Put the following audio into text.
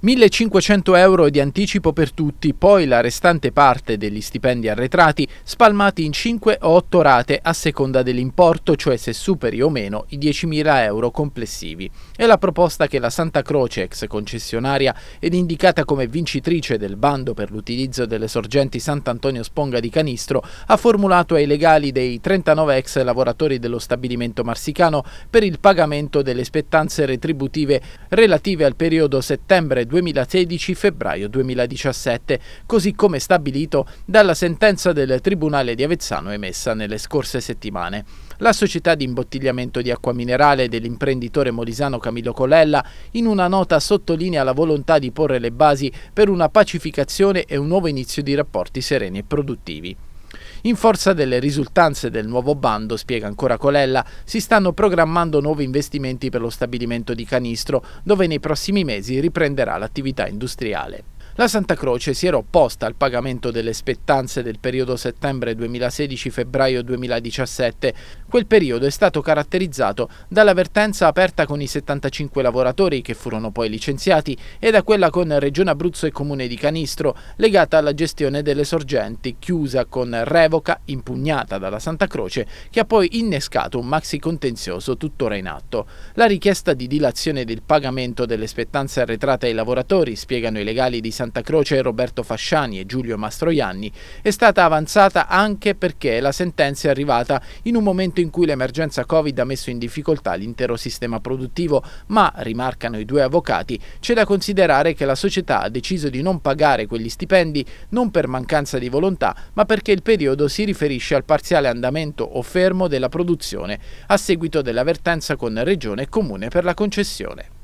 1500 euro di anticipo per tutti, poi la restante parte degli stipendi arretrati spalmati in 5 o 8 rate a seconda dell'importo, cioè se superi o meno i 10.000 euro complessivi. È la proposta che la Santa Croce, ex concessionaria ed indicata come vincitrice del bando per l'utilizzo delle sorgenti Sant'Antonio Sponga di Canistro, ha formulato ai legali dei 39 ex lavoratori dello stabilimento marsicano per il pagamento delle spettanze retributive relative al periodo settembre 2016 febbraio 2017, così come stabilito dalla sentenza del Tribunale di Avezzano emessa nelle scorse settimane. La società di imbottigliamento di acqua minerale dell'imprenditore molisano Camillo Colella in una nota sottolinea la volontà di porre le basi per una pacificazione e un nuovo inizio di rapporti sereni e produttivi. In forza delle risultanze del nuovo bando, spiega ancora Colella, si stanno programmando nuovi investimenti per lo stabilimento di Canistro, dove nei prossimi mesi riprenderà l'attività industriale. La Santa Croce si era opposta al pagamento delle spettanze del periodo settembre 2016-febbraio 2017. Quel periodo è stato caratterizzato dall'avvertenza aperta con i 75 lavoratori che furono poi licenziati e da quella con Regione Abruzzo e Comune di Canistro legata alla gestione delle sorgenti chiusa con revoca impugnata dalla Santa Croce che ha poi innescato un maxi contenzioso tuttora in atto. La richiesta di dilazione del pagamento delle spettanze arretrate ai lavoratori, spiegano i legali di Santa Santa Croce Roberto Fasciani e Giulio Mastroianni è stata avanzata anche perché la sentenza è arrivata in un momento in cui l'emergenza Covid ha messo in difficoltà l'intero sistema produttivo, ma, rimarcano i due avvocati, c'è da considerare che la società ha deciso di non pagare quegli stipendi non per mancanza di volontà, ma perché il periodo si riferisce al parziale andamento o fermo della produzione a seguito dell'avvertenza con Regione e Comune per la concessione.